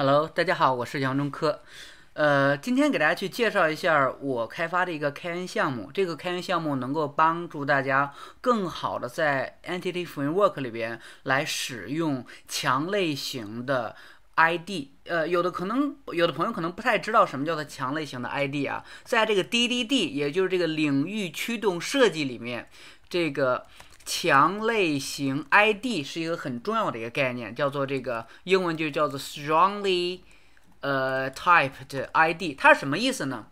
Hello，大家好，我是杨中科，呃，今天给大家去介绍一下我开发的一个开源项目。这个开源项目能够帮助大家更好的在 Entity Framework 里边来使用强类型的 ID。呃，有的可能有的朋友可能不太知道什么叫做强类型的 ID 啊，在这个 DDD，也就是这个领域驱动设计里面，这个。强类型 ID 是一个很重要的一个概念，叫做这个英文就叫做 strongly，呃，typed ID，它是什么意思呢？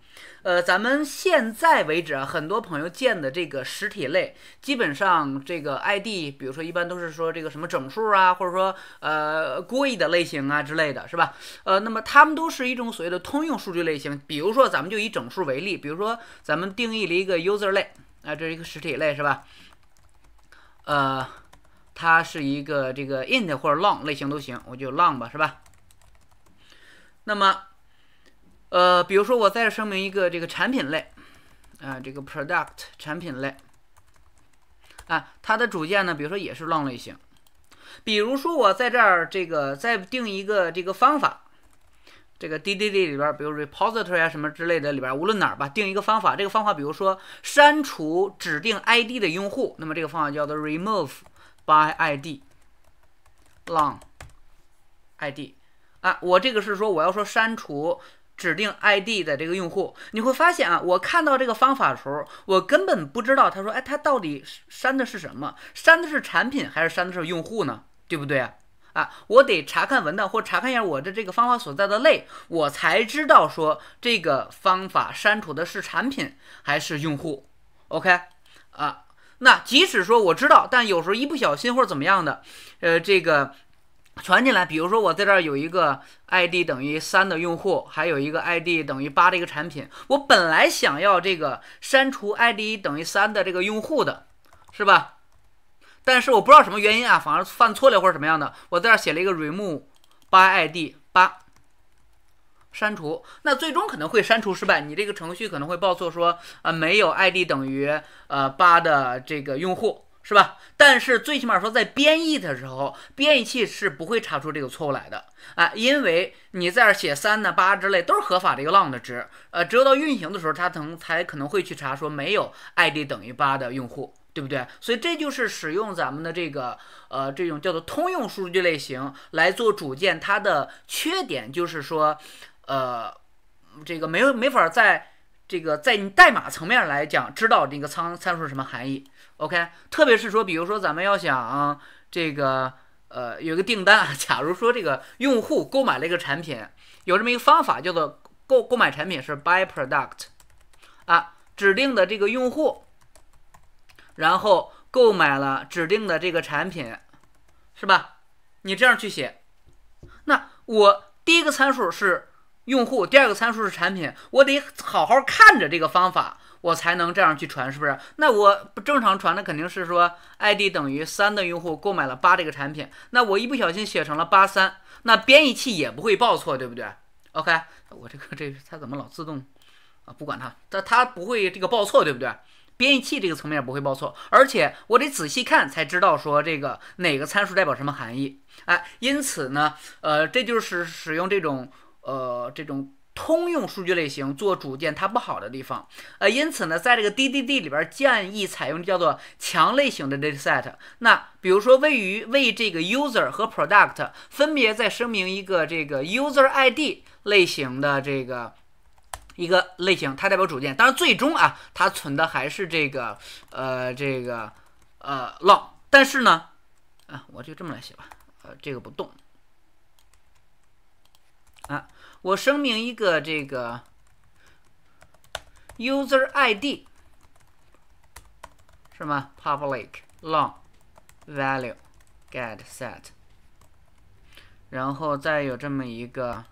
呃，咱们现在为止啊，很多朋友建的这个实体类，基本上这个 ID，比如说一般都是说这个什么整数啊，或者说呃故意的类型啊之类的是吧？呃，那么它们都是一种所谓的通用数据类型，比如说咱们就以整数为例，比如说咱们定义了一个 User 类啊，这是一个实体类是吧？呃，它是一个这个 int 或者 long 类型都行，我就 long 吧，是吧？那么，呃，比如说我再声明一个这个产品类，呃，这个 product 产品类，啊，它的主键呢，比如说也是 long 类型。比如说我在这儿这个再定一个这个方法。这个 D D D 里边，比如 Repository 啊什么之类的里边，无论哪儿吧，定一个方法。这个方法，比如说删除指定 I D 的用户，那么这个方法叫做 Remove by I D long I D 啊。我这个是说我要说删除指定 I D 的这个用户，你会发现啊，我看到这个方法的时候，我根本不知道他说，哎，他到底删的是什么？删的是产品还是删的是用户呢？对不对？啊，我得查看文档或查看一下我的这个方法所在的类，我才知道说这个方法删除的是产品还是用户。OK，啊，那即使说我知道，但有时候一不小心或者怎么样的，呃，这个传进来，比如说我在这儿有一个 ID 等于三的用户，还有一个 ID 等于八的一个产品，我本来想要这个删除 ID 等于三的这个用户的，是吧？但是我不知道什么原因啊，反而犯错了或者什么样的，我在这儿写了一个 remove by id 八，删除，那最终可能会删除失败，你这个程序可能会报错说，啊，没有 id 等于呃八的这个用户，是吧？但是最起码说在编译的时候，编译器是不会查出这个错误来的，啊，因为你在这写三呢八之类都是合法的一个 long 的值，呃，只有到运行的时候，它能才可能会去查说没有 id 等于八的用户。对不对？所以这就是使用咱们的这个呃这种叫做通用数据类型来做组件，它的缺点就是说，呃，这个没有没法在这个在你代码层面来讲知道这个参参数是什么含义。OK，特别是说，比如说咱们要想这个呃有个订单啊，假如说这个用户购买了一个产品，有这么一个方法叫做购购买产品是 buy product，啊，指定的这个用户。然后购买了指定的这个产品，是吧？你这样去写，那我第一个参数是用户，第二个参数是产品，我得好好看着这个方法，我才能这样去传，是不是？那我不正常传，的肯定是说 ID 等于三的用户购买了八这个产品。那我一不小心写成了八三，那编译器也不会报错，对不对？OK，我这个这它怎么老自动啊？不管它，它它不会这个报错，对不对？编译器这个层面不会报错，而且我得仔细看才知道说这个哪个参数代表什么含义，哎，因此呢，呃，这就是使用这种呃这种通用数据类型做主件它不好的地方，呃，因此呢，在这个 DDD 里边建议采用叫做强类型的 dataset，那比如说位于为这个 user 和 product 分别再声明一个这个 user ID 类型的这个。一个类型，它代表主键，当然最终啊，它存的还是这个，呃，这个，呃，long。但是呢，啊，我就这么来写吧，呃，这个不动。啊，我声明一个这个 user ID，是吗？public long value，get set。然后再有这么一个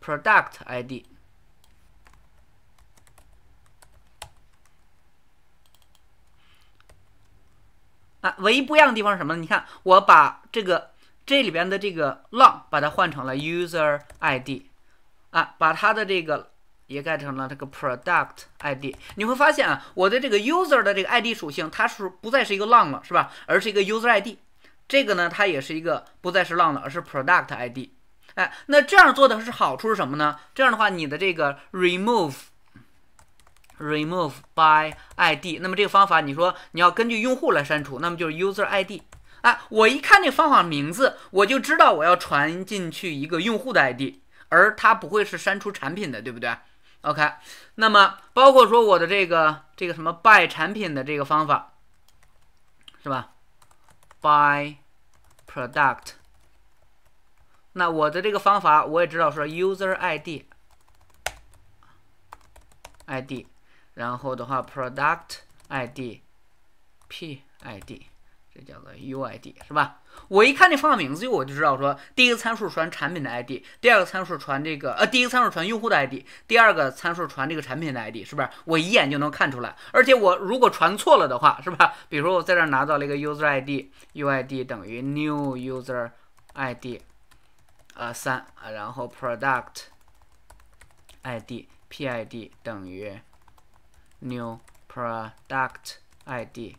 product ID。啊，唯一不一样的地方是什么呢？你看，我把这个这里边的这个 long 把它换成了 user id，啊，把它的这个也改成了这个 product id。你会发现啊，我的这个 user 的这个 id 属性，它是不再是一个 long 了，是吧？而是一个 user id。这个呢，它也是一个不再是 long 而是 product id。哎，那这样做的是好处是什么呢？这样的话，你的这个 remove。Remove by ID，那么这个方法你说你要根据用户来删除，那么就是 user ID。哎，我一看这方法名字，我就知道我要传进去一个用户的 ID，而它不会是删除产品的，对不对？OK，那么包括说我的这个这个什么 by 产品的这个方法，是吧？By product，那我的这个方法我也知道说 user ID，ID。然后的话，product id，pid，这叫做 uid 是吧？我一看这方法名字，我就知道说，第一个参数传产品的 id，第二个参数传这个呃，第一个参数传用户的 id，第二个参数传这个产品的 id，是不是？我一眼就能看出来。而且我如果传错了的话，是吧？比如说我在这拿到了一个 user id，uid 等于 new user id，呃三啊，然后 product id pid 等于。new product ID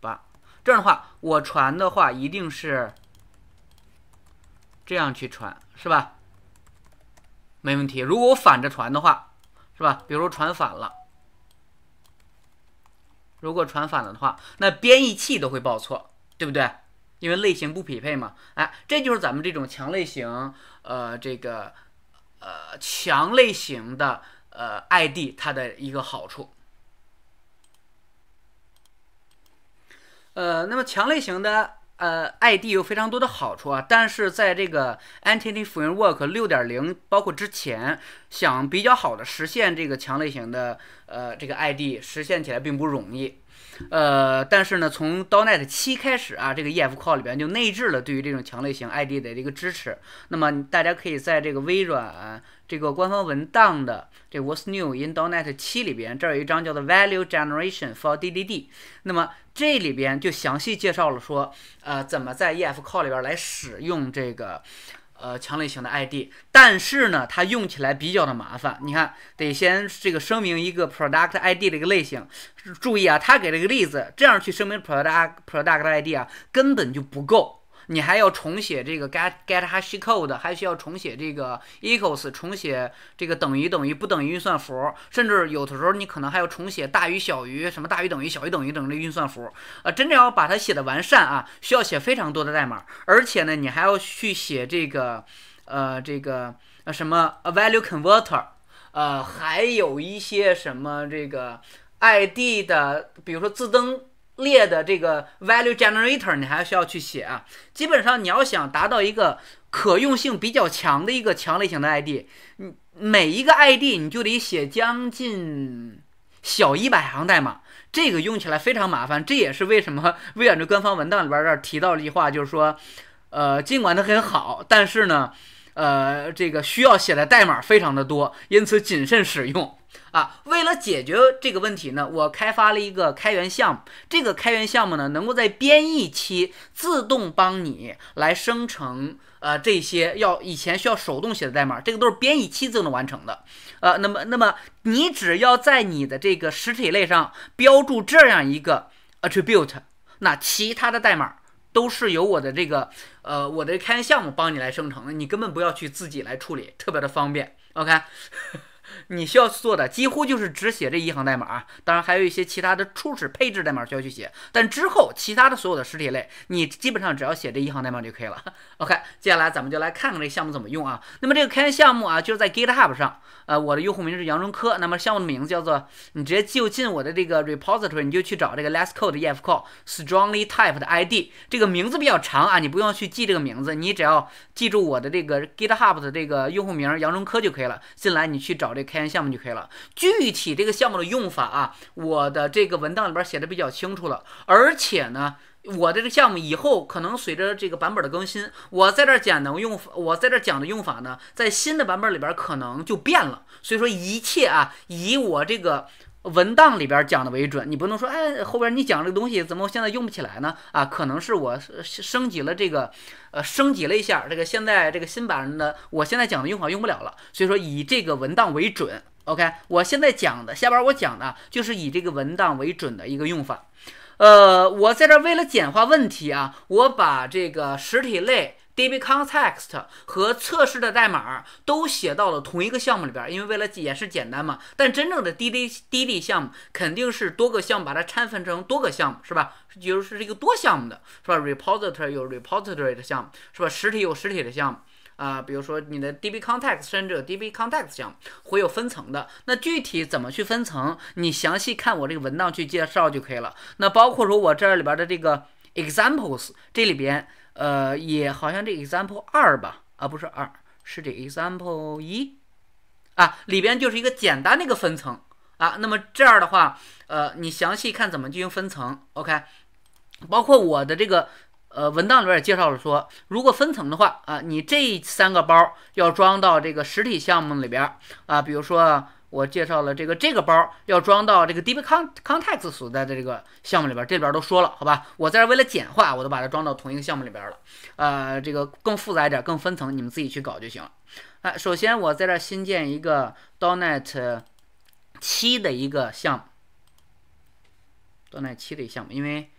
八。这样的话我传的话一定是这样去传，是吧？没问题。如果我反着传的话，是吧？比如传反了，如果传反了的话，那编译器都会报错，对不对？因为类型不匹配嘛。哎，这就是咱们这种强类型，呃，这个呃强类型的呃 ID 它的一个好处。呃，那么强类型的呃 ID 有非常多的好处啊，但是在这个 Entity Framework 六点零包括之前，想比较好的实现这个强类型的呃这个 ID 实现起来并不容易。呃，但是呢，从 .NET 七开始啊，这个 EF Core 里边就内置了对于这种强类型 ID 的一个支持。那么大家可以在这个微软这个官方文档的这 What's New in .NET 七里边，这有一张叫做 Value Generation for DDD。那么这里边就详细介绍了说，呃，怎么在 EF Core 里边来使用这个。呃，强类型的 ID，但是呢，它用起来比较的麻烦。你看，得先这个声明一个 product ID 的一个类型。注意啊，他给了一个例子，这样去声明 product product ID 啊，根本就不够。你还要重写这个 get get hash code，还需要重写这个 equals，重写这个等于等于不等于运算符，甚至有的时候你可能还要重写大于小于什么大于等于小于等于等的运算符。啊，真正要把它写的完善啊，需要写非常多的代码，而且呢，你还要去写这个呃这个呃什么 value converter，呃还有一些什么这个 id 的，比如说自增。列的这个 value generator，你还需要去写。啊。基本上你要想达到一个可用性比较强的一个强类型的 ID，你每一个 ID 你就得写将近小一百行代码，这个用起来非常麻烦。这也是为什么 微软的官方文档里边这提到了一句话，就是说，呃，尽管它很好，但是呢，呃，这个需要写的代码非常的多，因此谨慎使用。啊，为了解决这个问题呢，我开发了一个开源项目。这个开源项目呢，能够在编译期自动帮你来生成呃这些要以前需要手动写的代码，这个都是编译器自动完成的。呃，那么那么你只要在你的这个实体类上标注这样一个 attribute，那其他的代码都是由我的这个呃我的开源项目帮你来生成的，你根本不要去自己来处理，特别的方便。OK。你需要做的几乎就是只写这一行代码，当然还有一些其他的初始配置代码需要去写，但之后其他的所有的实体类，你基本上只要写这一行代码就可以了。OK，接下来咱们就来看看这项目怎么用啊。那么这个开源项目啊，就是在 GitHub 上，呃，我的用户名是杨中科，那么项目的名字叫做，你直接就进我的这个 repository，你就去找这个 l e s s c o d e e f c a l l s t r o n g l y t y p e d 的 ID，这个名字比较长啊，你不用去记这个名字，你只要记住我的这个 GitHub 的这个用户名杨中科就可以了。进来你去找这。开源项目就可以了。具体这个项目的用法啊，我的这个文档里边写的比较清楚了。而且呢，我的这个项目以后可能随着这个版本的更新，我在这讲能用法，我在这讲的用法呢，在新的版本里边可能就变了。所以说，一切啊，以我这个。文档里边讲的为准，你不能说，哎，后边你讲这个东西怎么现在用不起来呢？啊，可能是我升级了这个，呃，升级了一下这个，现在这个新版的，我现在讲的用法用不了了。所以说以这个文档为准，OK，我现在讲的，下边我讲的就是以这个文档为准的一个用法，呃，我在这为了简化问题啊，我把这个实体类。DB Context 和测试的代码都写到了同一个项目里边，因为为了演示简单嘛。但真正的 DD DD 项目肯定是多个项目把它拆分成多个项目，是吧？比如是一个多项目的，是吧？Repository 有 Repository 的项目，是吧？实体有实体的项目，啊，比如说你的 DB Context 甚至有 DB Context 项目会有分层的。那具体怎么去分层，你详细看我这个文档去介绍就可以了。那包括说我这里边的这个 Examples 这里边。呃，也好像这 example 二吧，啊，不是二是这 example 一啊，里边就是一个简单的一个分层啊。那么这样的话，呃，你详细看怎么进行分层，OK？包括我的这个呃文档里边也介绍了说，如果分层的话啊，你这三个包要装到这个实体项目里边啊，比如说。我介绍了这个这个包要装到这个 Deep Con Context 所在的这个项目里边，这边都说了，好吧？我在这为了简化，我都把它装到同一个项目里边了。呃，这个更复杂一点，更分层，你们自己去搞就行了。哎，首先我在这新建一个 d o .NET 七的一个项目，.NET 七的一个项目，因为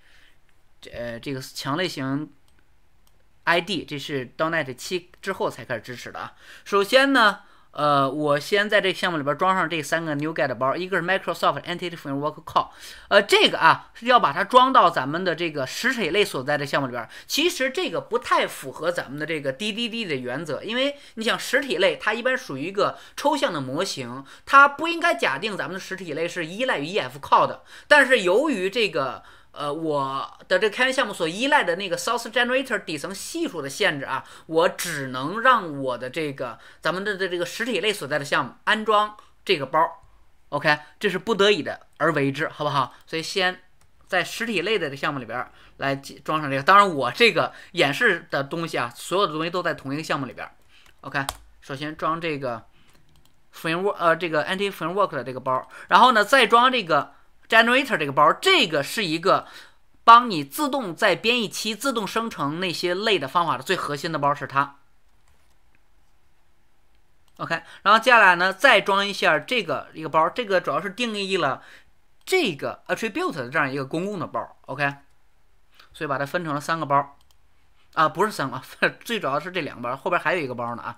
呃这个强类型 ID 这是 d o .NET 七之后才开始支持的啊。首先呢。呃，我先在这项目里边装上这三个 NuGet 包，一个是 Microsoft Entity Framework c a l l 呃，这个啊是要把它装到咱们的这个实体类所在的项目里边。其实这个不太符合咱们的这个 DDD 的原则，因为你想实体类它一般属于一个抽象的模型，它不应该假定咱们的实体类是依赖于 EF c a l l 的。但是由于这个。呃，我的这个开源项目所依赖的那个 source generator 底层系数的限制啊，我只能让我的这个咱们的的这个实体类所在的项目安装这个包，OK，这是不得已的而为之，好不好？所以先在实体类的这项目里边来装上这个。当然，我这个演示的东西啊，所有的东西都在同一个项目里边。OK，首先装这个 framework，呃，这个 anti framework 的这个包，然后呢，再装这个。generator 这个包，这个是一个帮你自动在编译期自动生成那些类的方法的最核心的包，是它。OK，然后接下来呢，再装一下这个一个包，这个主要是定义了这个 attribute 的这样一个公共的包。OK，所以把它分成了三个包，啊，不是三个，最主要是这两个包，后边还有一个包呢啊，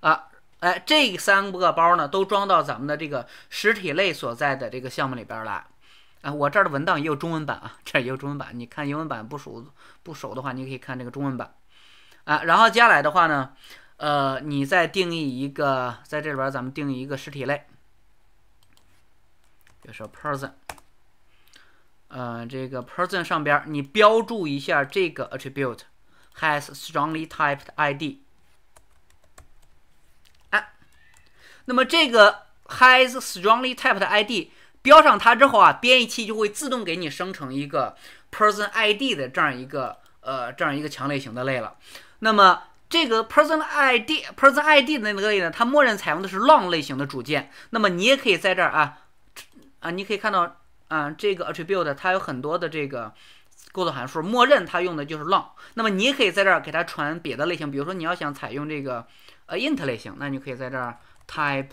啊，哎，这三个包呢都装到咱们的这个实体类所在的这个项目里边来。啊，我这儿的文档也有中文版啊，这儿也有中文版。你看英文版不熟不熟的话，你可以看这个中文版啊。然后接下来的话呢，呃，你再定义一个，在这里边咱们定义一个实体类，比如说 person，呃，这个 person 上边你标注一下这个 attribute has strongly typed id，哎，那么这个 has strongly typed id。标上它之后啊，编译器就会自动给你生成一个 person id 的这样一个呃这样一个强类型的类了。那么这个 person id person id 的那个类呢，它默认采用的是 long 类型的主键。那么你也可以在这儿啊啊，你可以看到啊，这个 attribute 它有很多的这个构造函数，默认它用的就是 long。那么你也可以在这儿给它传别的类型，比如说你要想采用这个呃 int 类型，那你可以在这儿 type。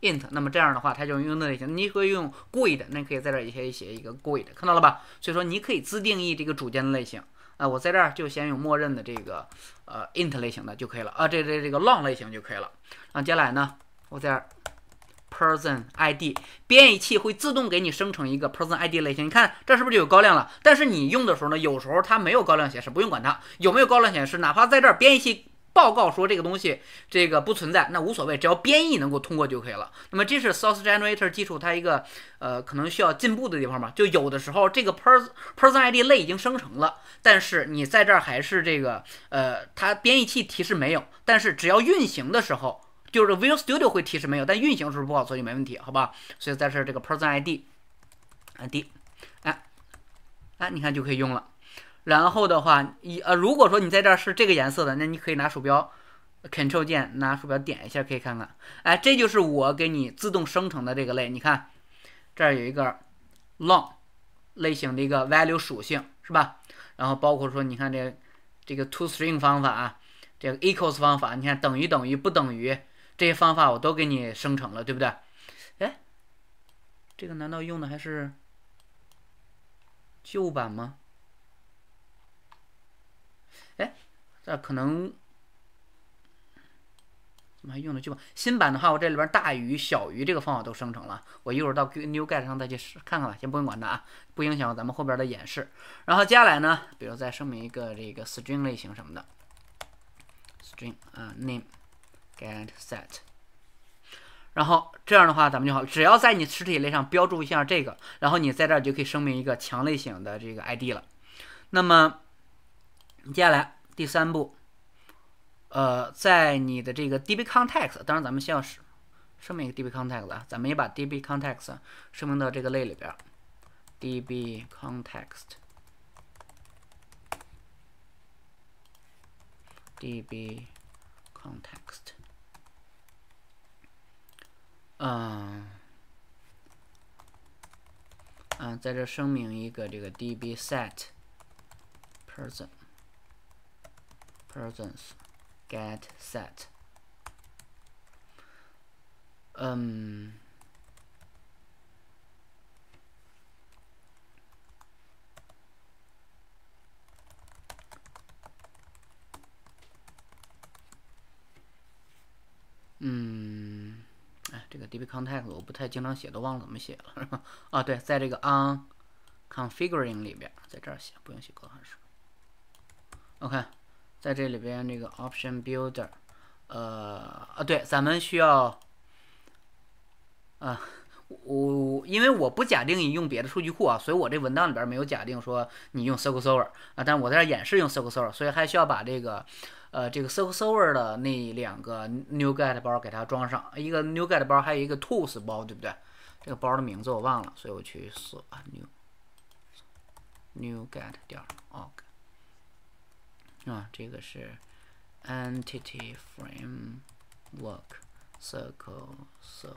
int，那么这样的话，它就用的类型。你可以用 g r i d 那可以在这儿也可以写一个 g r i d 看到了吧？所以说你可以自定义这个组件的类型。啊，我在这儿就先用默认的这个呃 int 类型的就可以了啊，这这这个 long 类型就可以了。那接下来呢，我这儿 person id，编译器会自动给你生成一个 person id 类型。你看这是不是就有高亮了？但是你用的时候呢，有时候它没有高亮显示，不用管它有没有高亮显示，哪怕在这儿编译器。报告说这个东西这个不存在，那无所谓，只要编译能够通过就可以了。那么这是 source generator 技术，它一个呃可能需要进步的地方吧。就有的时候这个 person person id 类已经生成了，但是你在这儿还是这个呃，它编译器提示没有，但是只要运行的时候，就是 Visual Studio 会提示没有，但运行的时候不好做就没问题，好吧？所以在这儿这个 person id，id，哎，哎，你看就可以用了。然后的话，一呃，如果说你在这儿是这个颜色的，那你可以拿鼠标，Ctrl 键拿鼠标点一下，可以看看。哎，这就是我给你自动生成的这个类，你看，这儿有一个 Long 类型的一个 Value 属性是吧？然后包括说，你看这这个 t o s t r i n g 方法，这个 Equals 方法，你看等于等于不等于这些方法我都给你生成了，对不对？哎，这个难道用的还是旧版吗？那可能怎么还用得着吧？新版的话，我这里边大于、小于这个方法都生成了。我一会儿到 new get 上再去看看吧，先不用管它啊，不影响咱们后边的演示。然后接下来呢，比如再声明一个这个 string 类型什么的，string 啊 name get set。然后这样的话，咱们就好，只要在你实体类上标注一下这个，然后你在这儿就可以声明一个强类型的这个 ID 了。那么接下来。第三步，呃，在你的这个 DB context，当然咱们需要声明一个 DB context 啊，咱们也把 DB context 声明到这个类里边。DB context，DB context，嗯，嗯，在这声明一个这个 DB set person。presence get set. Um. db context 我不太经常写，都忘了怎么写了。啊、哦，对，在这个 on configuring 里边，在这儿写，不用写格函数。OK。在这里边，这个 Option Builder，呃，啊，对，咱们需要，啊，我因为我不假定你用别的数据库啊，所以我这文档里边没有假定说你用 SQL Server，啊，但我在这演示用 SQL Server，所以还需要把这个，呃，这个 SQL Server 的那两个 NuGet 包给它装上，一个 NuGet 包，还有一个 Tools 包，对不对？这个包的名字我忘了，所以我去搜啊 n e w n u g e t 点 org。啊，这个是 Entity Framework Circle So。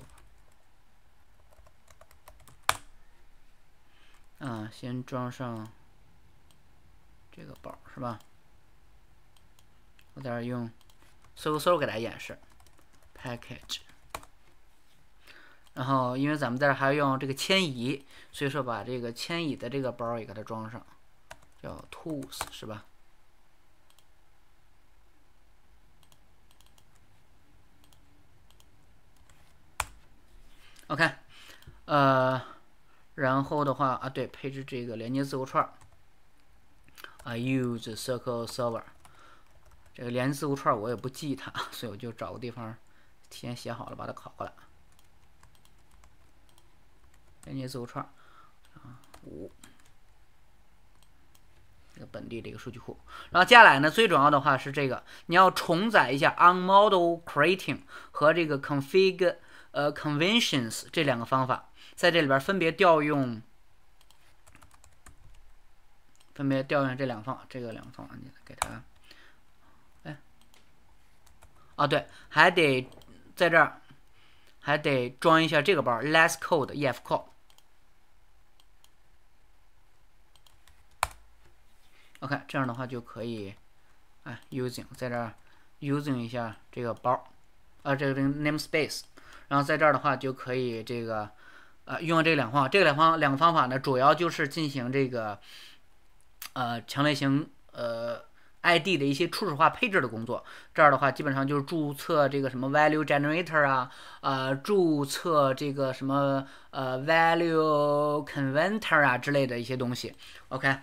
啊，先装上这个包是吧？我在这用 Circle s 给大家演示 Package。然后，因为咱们在这还要用这个迁移，所以说把这个迁移的这个包也给它装上，叫 Tools 是吧？OK，呃，然后的话啊，对，配置这个连接字符串儿 I u s e circle server。这个连接字符串儿我也不记它，所以我就找个地方提前写好了，把它拷过来。连接字符串儿啊，五，这个本地的一个数据库。然后接下来呢，最主要的话是这个，你要重载一下 on model creating 和这个 config。呃，conventions 这两个方法在这里边分别调用，分别调用这两方这个两方你给它，哎，啊对，还得在这儿，还得装一下这个包，less code EF c a l l OK，这样的话就可以，啊，using 在这儿 using 一下这个包，啊，这个这个 namespace。然后在这儿的话，就可以这个，呃，用这两个，这个两方两个方法呢，主要就是进行这个，呃，强类型，呃，ID 的一些初始化配置的工作。这儿的话，基本上就是注册这个什么 Value Generator 啊，啊，注册这个什么呃 Value Converter 啊之类的一些东西。OK。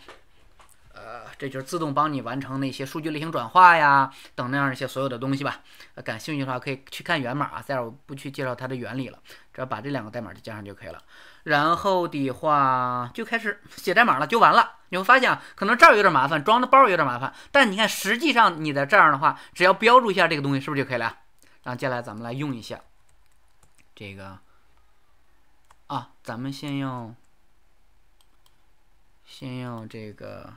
呃，这就是自动帮你完成那些数据类型转化呀，等那样一些所有的东西吧。感兴趣的话，可以去看源码啊。这我不去介绍它的原理了，只要把这两个代码就加上就可以了。然后的话，就开始写代码了，就完了。你会发现啊，可能这儿有点麻烦，装的包有点麻烦。但你看，实际上你在这儿的话，只要标注一下这个东西，是不是就可以了？然后接下来咱们来用一下这个啊，咱们先用，先用这个。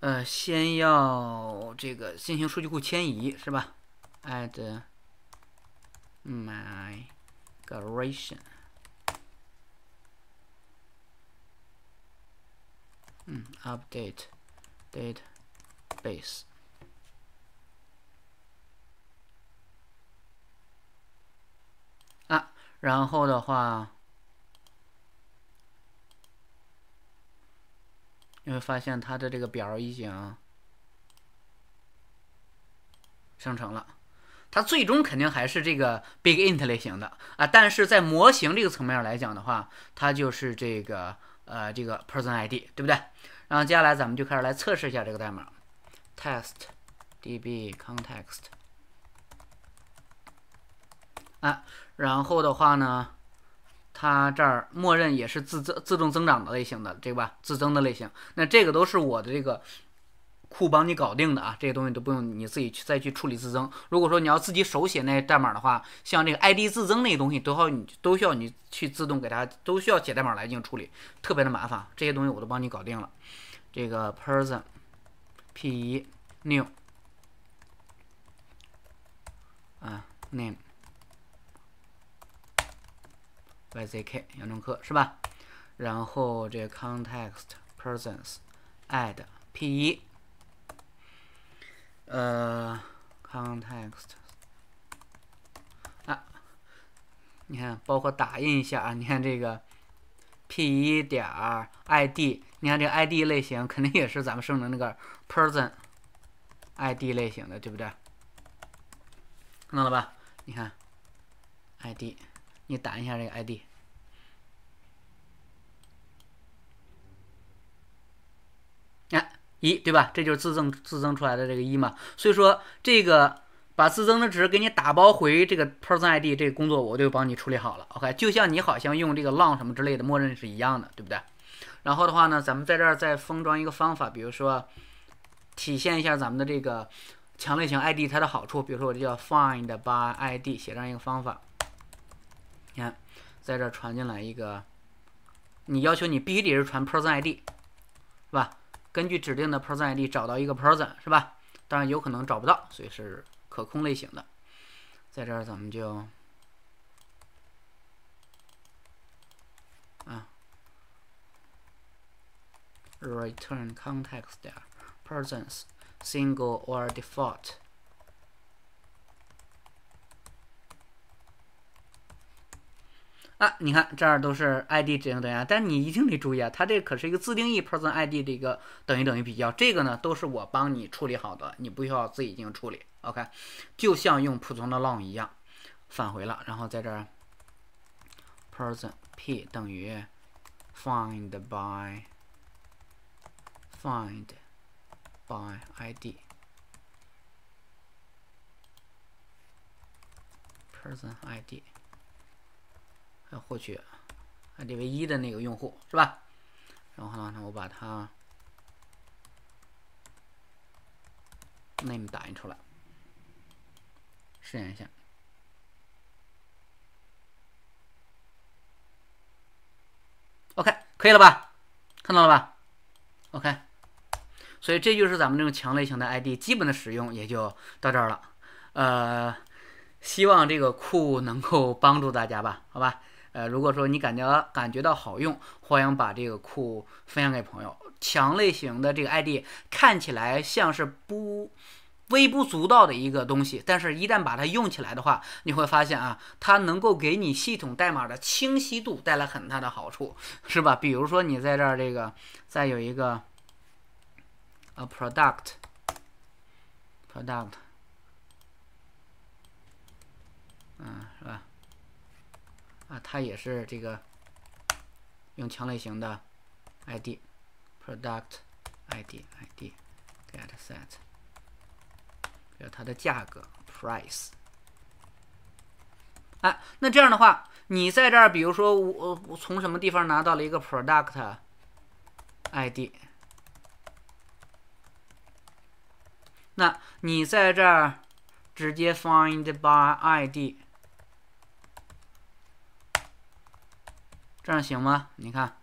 呃，先要这个进行数据库迁移是吧？Add migration，嗯，update database 啊，然后的话。你会发现它的这个表已经生成了，它最终肯定还是这个 big int 类型的啊，但是在模型这个层面来讲的话，它就是这个呃这个 person id，对不对？然后接下来咱们就开始来测试一下这个代码，test db context 啊，然后的话呢。它这儿默认也是自增自动增长的类型的，对吧？自增的类型，那这个都是我的这个库帮你搞定的啊，这些东西都不用你自己去再去处理自增。如果说你要自己手写那些代码的话，像这个 ID 自增那些东西，都好，你都需要你去自动给它，都需要写代码来进行处理，特别的麻烦。这些东西我都帮你搞定了。这个 Person P1 New 啊，Name。yzk 杨中科是吧？然后这 context persons add p 一呃 context 啊，你看包括打印一下啊，你看这个 p 一点 id，你看这个 id 类型肯定也是咱们生成那个 person id 类型的，对不对？看到了吧？你看 id。你打一下这个 ID，哎，一对吧？这就是自增自增出来的这个一嘛。所以说，这个把自增的值给你打包回这个 Person ID 这个工作，我就帮你处理好了。OK，就像你好像用这个 long 什么之类的，默认是一样的，对不对？然后的话呢，咱们在这儿再封装一个方法，比如说体现一下咱们的这个强类型 ID 它的好处。比如说，我叫 find by ID 写上一个方法。你看，在这儿传进来一个，你要求你必须得是传 person ID，是吧？根据指定的 person ID 找到一个 person，是吧？当然有可能找不到，所以是可控类型的。在这儿咱们就，啊，return context persons single or default。啊，你看这儿都是 ID 指向等于，但你一定得注意啊，它这可是一个自定义 person ID 的一个等于等于比较，这个呢都是我帮你处理好的，你不需要自己进行处理。OK，就像用普通的 long 一样，返回了，然后在这儿，person p 等于 find by find by ID person ID。获取 ID 为一的那个用户是吧？然后呢，我把它 name 打印出来，试验一下。OK，可以了吧？看到了吧？OK，所以这就是咱们这种强类型的 ID 基本的使用也就到这儿了。呃，希望这个库能够帮助大家吧？好吧。呃，如果说你感觉感觉到好用，欢迎把这个库分享给朋友。强类型的这个 ID 看起来像是不微不足道的一个东西，但是，一旦把它用起来的话，你会发现啊，它能够给你系统代码的清晰度带来很大的好处，是吧？比如说，你在这儿这个再有一个 a product product，嗯，是吧？啊，它也是这个用强类型的 ID，product ID ID get set，它的价格 price。哎，那这样的话，你在这儿，比如说我我从什么地方拿到了一个 product ID，那你在这儿直接 find by ID。这样行吗？你看，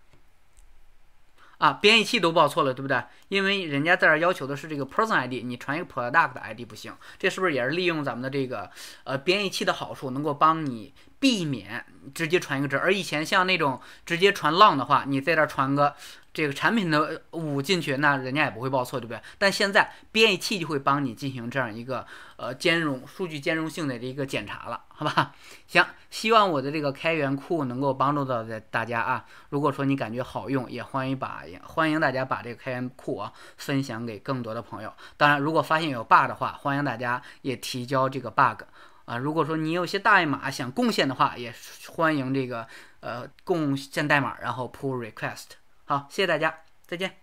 啊，编译器都报错了，对不对？因为人家在这要求的是这个 person ID，你传一个 product ID 不行。这是不是也是利用咱们的这个呃编译器的好处，能够帮你避免直接传一个值？而以前像那种直接传 long 的话，你在这传个。这个产品的五进去，那人家也不会报错，对不对？但现在编译器就会帮你进行这样一个呃兼容数据兼容性的一个检查了，好吧？行，希望我的这个开源库能够帮助到的大家啊。如果说你感觉好用，也欢迎把也欢迎大家把这个开源库啊分享给更多的朋友。当然，如果发现有 bug 的话，欢迎大家也提交这个 bug 啊。如果说你有些代码想贡献的话，也欢迎这个呃贡献代码，然后 pull request。好，谢谢大家，再见。